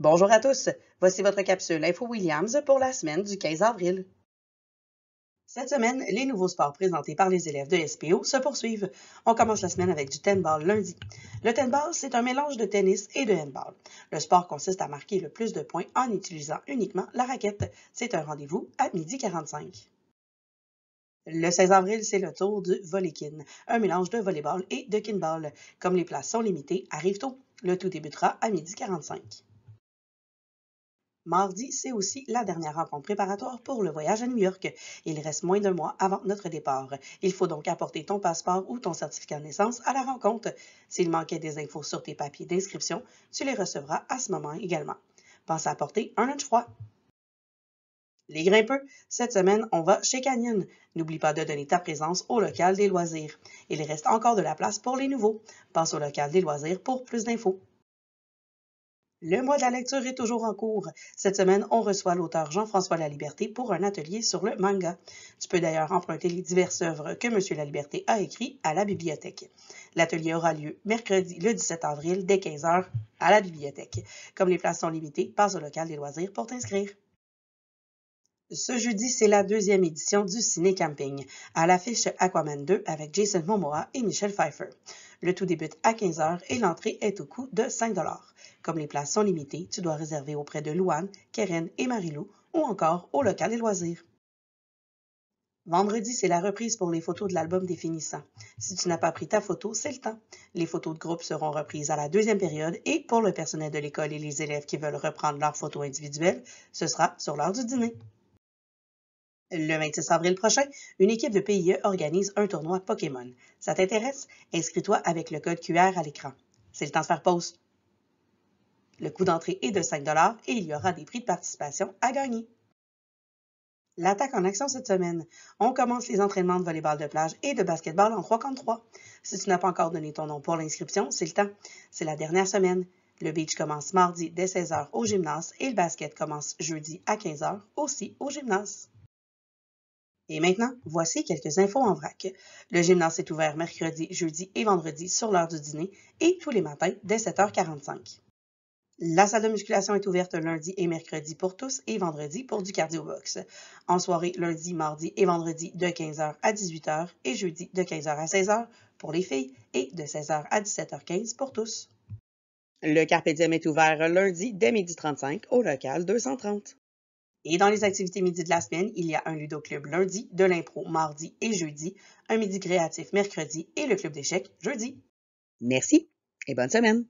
Bonjour à tous. Voici votre capsule Info Williams pour la semaine du 15 avril. Cette semaine, les nouveaux sports présentés par les élèves de SPO se poursuivent. On commence la semaine avec du tenball lundi. Le ten c'est un mélange de tennis et de handball. Le sport consiste à marquer le plus de points en utilisant uniquement la raquette. C'est un rendez-vous à midi 45. Le 16 avril, c'est le tour du volley-kin, un mélange de volleyball et de kinball. Comme les places sont limitées, arrive tôt. Le tout débutera à midi 45. Mardi, c'est aussi la dernière rencontre préparatoire pour le voyage à New York. Il reste moins d'un mois avant notre départ. Il faut donc apporter ton passeport ou ton certificat de naissance à la rencontre. S'il manquait des infos sur tes papiers d'inscription, tu les recevras à ce moment également. Pense à apporter un lunch froid. Les grimpeux, cette semaine, on va chez Canyon. N'oublie pas de donner ta présence au local des loisirs. Il reste encore de la place pour les nouveaux. Pense au local des loisirs pour plus d'infos. Le mois de la lecture est toujours en cours. Cette semaine, on reçoit l'auteur Jean-François Laliberté pour un atelier sur le manga. Tu peux d'ailleurs emprunter les diverses œuvres que M. Laliberté a écrites à la bibliothèque. L'atelier aura lieu mercredi le 17 avril dès 15h à la bibliothèque. Comme les places sont limitées, passe au local des loisirs pour t'inscrire. Ce jeudi, c'est la deuxième édition du Ciné-Camping, à l'affiche Aquaman 2 avec Jason Momoa et Michelle Pfeiffer. Le tout débute à 15h et l'entrée est au coût de 5 Comme les places sont limitées, tu dois réserver auprès de Louane, Keren et Marilou ou encore au local des loisirs. Vendredi, c'est la reprise pour les photos de l'album des finissants. Si tu n'as pas pris ta photo, c'est le temps. Les photos de groupe seront reprises à la deuxième période et pour le personnel de l'école et les élèves qui veulent reprendre leurs photos individuelles, ce sera sur l'heure du dîner. Le 26 avril prochain, une équipe de PIE organise un tournoi Pokémon. Ça t'intéresse? Inscris-toi avec le code QR à l'écran. C'est le temps de faire pause. Le coût d'entrée est de 5 et il y aura des prix de participation à gagner. L'attaque en action cette semaine. On commence les entraînements de volleyball de plage et de basketball en 3 contre 3. Si tu n'as pas encore donné ton nom pour l'inscription, c'est le temps. C'est la dernière semaine. Le beach commence mardi dès 16h au gymnase et le basket commence jeudi à 15h aussi au gymnase. Et maintenant, voici quelques infos en vrac. Le gymnase est ouvert mercredi, jeudi et vendredi sur l'heure du dîner et tous les matins dès 7h45. La salle de musculation est ouverte lundi et mercredi pour tous et vendredi pour du cardio box. En soirée, lundi, mardi et vendredi de 15h à 18h et jeudi de 15h à 16h pour les filles et de 16h à 17h15 pour tous. Le Carpe est ouvert lundi dès 12h35 au local 230. Et dans les activités midi de la semaine, il y a un Ludo Club lundi, de l'impro mardi et jeudi, un midi créatif mercredi et le club d'échecs jeudi. Merci et bonne semaine.